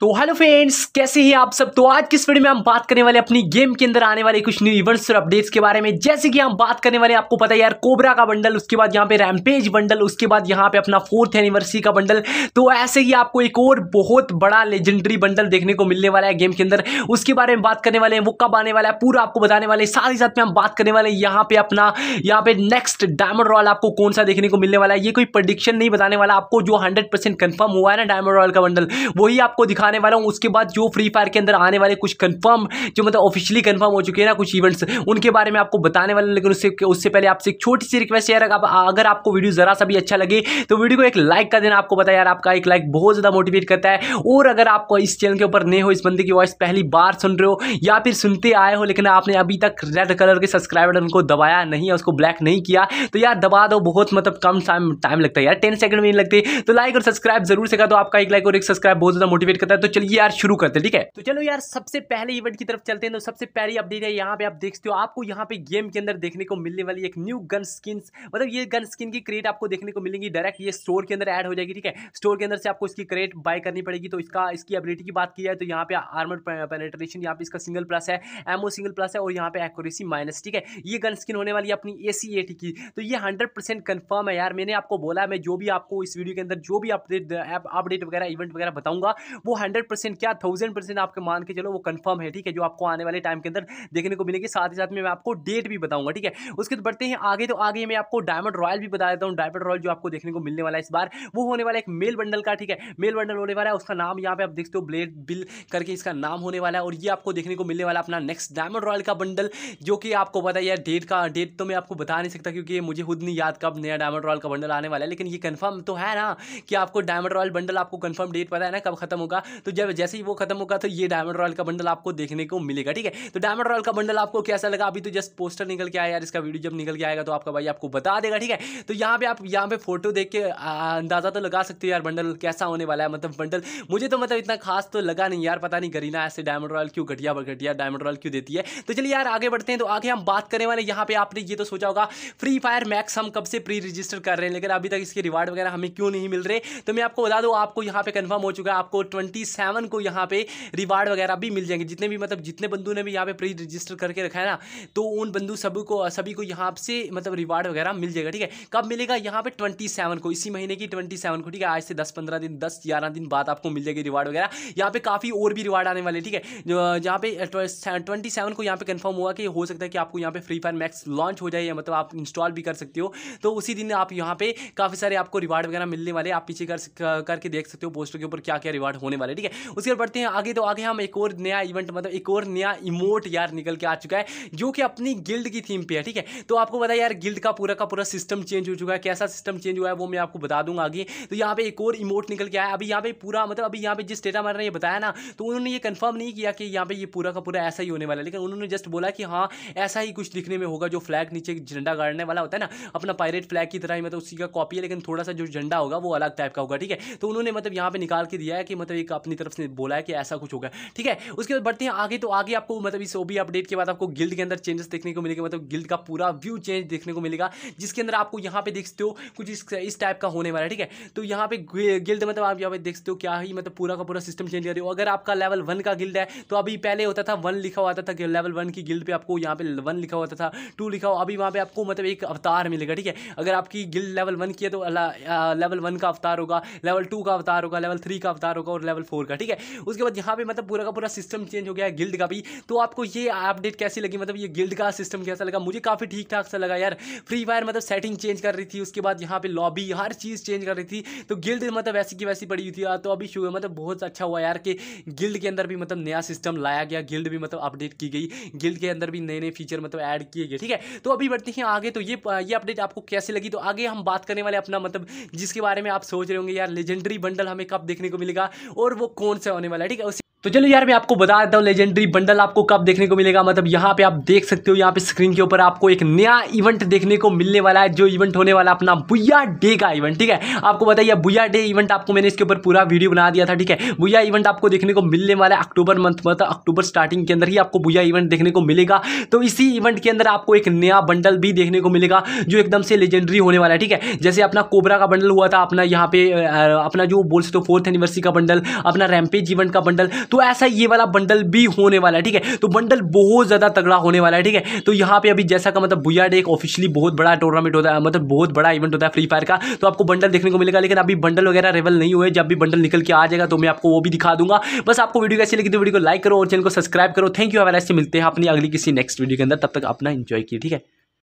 तो hello friends कैसे हैं आप सब तो आज किस वीडियो में हम बात करने वाले अपनी गेम के अंदर आने वाले कुछ न्यू इवेंट्स और अपडेट्स के बारे में जैसे कि हम बात करने वाले आपको पता है यार कोबरा का बंडल उसके बाद यहाँ पे रैमपेज बंडल उसके बाद यहाँ पे अपना फोर्थ एनिवर्सरी का बंडल तो ऐसे ही आपको एक और बहुत बड़ा लेजेंडरी बंडल देखने को मिलने वाला है गेम के अंदर उसके बारे में बात करने वाले हैं वो कब आने वाला है पूरा आपको बताने वाले हैं साथ ही साथ में हम बात करने वाले यहाँ पे अपना यहाँ पे नेक्स्ट डायमंड रॉयल आपको कौन सा देखने को मिलने वाला है ये कोई प्रडिक्शन नहीं बताने वाला आपको जो हंड्रेड परसेंट हुआ है ना डायमंड रॉयल का बंडल वही आपको दिखा बताने वाला हूँ उसके बाद जो फ्री फायर के अंदर आने वाले कुछ कन्फर्म जो मतलब ऑफिशियली कन्फर्म हो चुके हैं ना कुछ इवेंट्स उनके बारे में आपको बताने वाले लेकिन उससे उससे पहले आपसे एक छोटी सी रिक्वेस्ट यार अगर आपको वीडियो ज़रा सा भी अच्छा लगे तो वीडियो को एक लाइक कर देना आपको बताया यार आपका एक लाइक बहुत ज़्यादा मोटिवेट करता है और अगर आपको इस चैनल के ऊपर नए हो इस बंदे की वॉइस पहली बार सुन रहे हो या फिर सुनते आए हो लेकिन आपने अभी तक रेड कलर के सब्सक्राइब बटन को दबाया नहीं है उसको ब्लैक नहीं किया तो यार दबा दो बहुत मतलब कम टाइम लगता है यार टेन सेकंड में नहीं लगते तो लाइक और सब्सक्राइब जरूर से कर दो आपका एक लाइक और एक सब्सक्राइब बहुत ज़्यादा मोटिवेट करता है तो चलिए यार शुरू करते हैं ठीक है तो चलो यार सबसे पहले इवेंट की तरफ चलते हैं तो सबसे पहली अपडेट है यहाँ पे आप देखते हो आपको यहाँ पे गेम के अंदर देखने को मिलने वाली एक न्यू गन स्किन मतलब ये गन स्किन की क्रिएट आपको देखने को मिलेंगी डायरेक्ट ये स्टोर के अंदर एड हो जाएगी ठीक है स्टोर के अंदर से आपको इसकी क्रिएट बाय करनी पड़ेगी तो इसका इसकी एबिलिटी की बात की जाए तो यहाँ पे आर्मर पेनेट्रेशन यहाँ पे इसका सिंगल प्लस है एमओ सिंगल प्लस है और यहाँ पे एक्यूरेसी माइनस ठीक है ये गन स्किन होने वाली अपनी ए सी की तो ये हंड्रेड परसेंट कन्फर्म है यार मैंने आपको बोला मैं जो भी आपको इस वीडियो के अंदर जो भी अपडेट अपडेट वगैरह इवेंट वगैरह बताऊंगा वो हंड्रेड परसेंट क्या थाउजेंड परसेंट आपके मान के चलो वो कन्फर्म है ठीक है जो आपको आने वाले टाइम के अंदर देखने को मिलेगी साथ ही साथ में मैं आपको डेट भी बताऊंगा ठीक है उसके तो बढ़ते हैं आगे तो आगे मैं आपको डायमंड रॉयल भी बता देता हूँ डायमंड रॉयल जो आपको देखने को मिलने वाला है इस बार वो होने वाला एक मेल बंडल का ठीक है मेल बंडल होने वाला है उसका नाम यहाँ पे आप देखते हो ब्लेड बिल करके इसका नाम होने वाला है और ये आपको देखने को मिलने वाला अपना नेक्स्ट डायमंड रॉयल का बंडल जो कि आपको पता है डेट का डेट तो मैं आपको बता नहीं सकता क्योंकि मुझे खुद नहीं याद कब नया डायमंड रॉयल का बंडल आने वाला है लेकिन ये कन्फर्म तो है ना कि आपको डायमंड रॉयल बंडल आपको कन्फर्म डेट पता है ना कब खत्म होगा तो जब जैसे ही वो खत्म होगा तो ये डायमंड रॉयल का बंडल आपको देखने को मिलेगा ठीक है तो डायमंड रॉयल का बंडल आपको कैसा लगा अभी तो जस्ट पोस्टर निकल के आया यार इसका वीडियो जब निकल के आएगा तो आपका भाई आपको बता देगा ठीक है तो यहाँ पे आप यहाँ पे फोटो देख के अंदाजा तो लगा सकते हो यार बंडल कैसा होने वाला है मतलब बंडल मुझे तो मतलब इतना खास तो लगा नहीं यार पता नहीं गरीना ऐसे डायमंड रॉयल क्यों घटिया घटिया डायमंड रॉयल क्यों देती है तो चलिए यार आगे बढ़ते हैं तो आगे हम बात करने वाले यहाँ पे आपने ये तो सोचा होगा फ्री फायर मैक्स हम कब से प्री रजिस्टर कर रहे हैं लेकिन अभी तक इसके रिवार्ड वगैरह हमें क्यों नहीं मिल रहे तो मैं आपको बता दूँ आपको यहाँ पे कन्फर्म हो चुका है आपको ट्वेंटी फिफ्टी सेवन को यहाँ पे रिवार्ड वगैरह भी मिल जाएंगे जितने भी मतलब जितने बंधु ने भी यहाँ पे प्री रजिस्टर करके रखा है ना तो उन बंधु सभी को सभी को यहाँ से मतलब रिवार्ड वगैरह मिल जाएगा ठीक है कब मिलेगा यहाँ पे ट्वेंटी सेवन को इसी महीने की ट्वेंटी सेवन को ठीक है आज से दस पंद्रह दिन दस ग्यारह दिन बाद आपको मिल जाएगी रिवार्ड वगैरह यहाँ पे काफ़ी और भी रिवार्ड आने वाले ठीक है यहाँ पे ट्वेंटी सेवन को यहाँ पे कन्फर्म हुआ कि हो सकता है कि आपको यहाँ पे फ्री फायर मैक्स लॉन्च हो जाए या मतलब आप इंस्टॉल भी कर सकते हो तो उसी दिन आप यहाँ पे काफ़ी सारे आपको रिवार्ड वगैरह मिलने वाले आप पीछे करके देख सकते हो पोस्टर के ऊपर क्या क्या रिवार्ड होने वाले वाले ठीक है उसके बाद बढ़ते हैं आगे तो आगे हम एक और नया इवेंट मतलब एक और नया इमोट यार निकल के आ चुका है जो कि अपनी गिल्ड की थीम पे है ठीक है तो आपको पता है यार गिल्ड का पूरा का पूरा सिस्टम चेंज हो चुका है कैसा सिस्टम चेंज हुआ है वो मैं आपको बता दूंगा आगे तो यहाँ पे एक और इमोट निकल के आया अभी यहाँ पे पूरा मतलब अभी यहाँ पे जिस डेटा मैंने ये बताया ना तो उन्होंने ये कन्फर्म नहीं किया कि यहाँ पे ये पूरा का पूरा ऐसा ही होने वाला है लेकिन उन्होंने जस्ट बोला कि हाँ ऐसा ही कुछ दिखने में होगा जो फ्लैग नीचे झंडा गाड़ने वाला होता है ना अपना पायरेट फ्लैग की तरह ही मतलब उसी का कॉपी है लेकिन थोड़ा सा जो झंडा होगा वो अलग टाइप का होगा ठीक है तो उन्होंने मतलब यहाँ पे निकाल के दिया है कि मतलब एक अपनी तरफ से बोला है कि ऐसा कुछ होगा ठीक है उसके बाद बढ़ते हैं आगे तो आगे आपको मतलब इस ओबी अपडेट के बाद आपको गिल्ड के अंदर चेंजेस देखने को मिलेगा मतलब गिल्ड का पूरा व्यू चेंज देखने को मिलेगा जिसके अंदर आपको यहाँ पे देखते हो कुछ इस इस टाइप का होने वाला है ठीक है तो यहाँ पे गिल्ड मतलब आप यहाँ पे देखते हो क्या ही मतलब पूरा का पूरा सिस्टम चेंज कर रहे हो अगर आपका लेवल वन का गिल्ड है तो अभी पहले होता था वन लिखा हुआ था लेवल वन की गिल्ड पर आपको यहाँ पे वन लिखा हुआ था टू लिखा हुआ अभी वहाँ पे आपको मतलब एक अवतार मिलेगा ठीक है अगर आपकी गिल्ड लेवल वन की है तो लेवल वन का अवतार होगा लेवल टू का अवतार होगा लेवल थ्री का अवतार होगा और लेवल फोर का ठीक है उसके बाद यहाँ पे मतलब पूरा का पूरा सिस्टम चेंज हो गया है गिल्ड का भी तो आपको ये अपडेट कैसी लगी मतलब ये गिल्ड का सिस्टम कैसा लगा मुझे काफ़ी ठीक ठाक सा लगा यार फ्री फायर मतलब सेटिंग चेंज कर रही थी उसके बाद यहाँ पे लॉबी हर चीज़ चेंज कर रही थी तो गिल्ड मतलब वैसी की वैसी पड़ी हुई थी तो अभी शुगर मतलब बहुत अच्छा हुआ यार कि गिल्ड के अंदर भी मतलब नया सिस्टम लाया गया गिल्ड भी मतलब अपडेट की गई गिल्ड के अंदर भी नए नए फीचर मतलब ऐड किए गए ठीक है तो अभी बढ़ते हैं आगे तो ये ये अपडेट आपको कैसे लगी तो आगे हम बात करने वाले अपना मतलब जिसके बारे में आप सोच रहे होंगे यार लेजेंडरी बंडल हमें कब देखने को मिलेगा और वो कौन सा होने वाला है ठीक है उसी तो चलो यार मैं आपको बता देता हूँ लेजेंडरी बंडल आपको कब देखने को मिलेगा मतलब यहाँ पे आप देख सकते हो यहाँ पे स्क्रीन के ऊपर आपको एक नया इवेंट देखने को मिलने वाला है जो इवेंट होने वाला अपना बुया डे का इवेंट ठीक है आपको बताइए बुया डे इवेंट आपको मैंने इसके ऊपर पूरा वीडियो बना दिया था ठीक है बुया इवेंट आपको देखने को मिलने वाला है अक्टूबर मंथ मतलब अक्टूबर स्टार्टिंग के अंदर ही आपको बुया इवेंट देखने को मिलेगा तो इसी इवेंट के अंदर आपको एक नया बंडल भी देखने को मिलेगा जो एकदम से लेजेंडरी होने वाला है ठीक है जैसे अपना कोबरा का बंडल हुआ था अपना यहाँ पे अपना जो बोल सकते हो फोर्थ एनिवर्सरी का बंडल अपना रैमपेज इवेंट का बंडल तो ऐसा ये वाला बंडल भी होने वाला है ठीक है तो बंडल बहुत ज़्यादा तगड़ा होने वाला है ठीक है तो यहाँ पे अभी जैसा का मतलब बुआ डे एक ऑफिशियली बहुत बड़ा टूर्नामेंट होता है मतलब बहुत बड़ा इवेंट होता है फ्री फायर का तो आपको बंडल देखने को मिलेगा लेकिन अभी बंडल वगैरह रेवल नहीं हुए जब भी बंडल निकल के आ जाएगा तो मैं आपको वो भी दिखा दूंगा बस आपको वीडियो कैसी लगी तो वीडियो को लाइक करो और चैनल को सब्सक्राइब करो थैंक यू हमारे ऐसे मिलते हैं अपनी अगली किसी नेक्स्ट वीडियो के अंदर तब तक अपना इन्जॉय किए ठीक है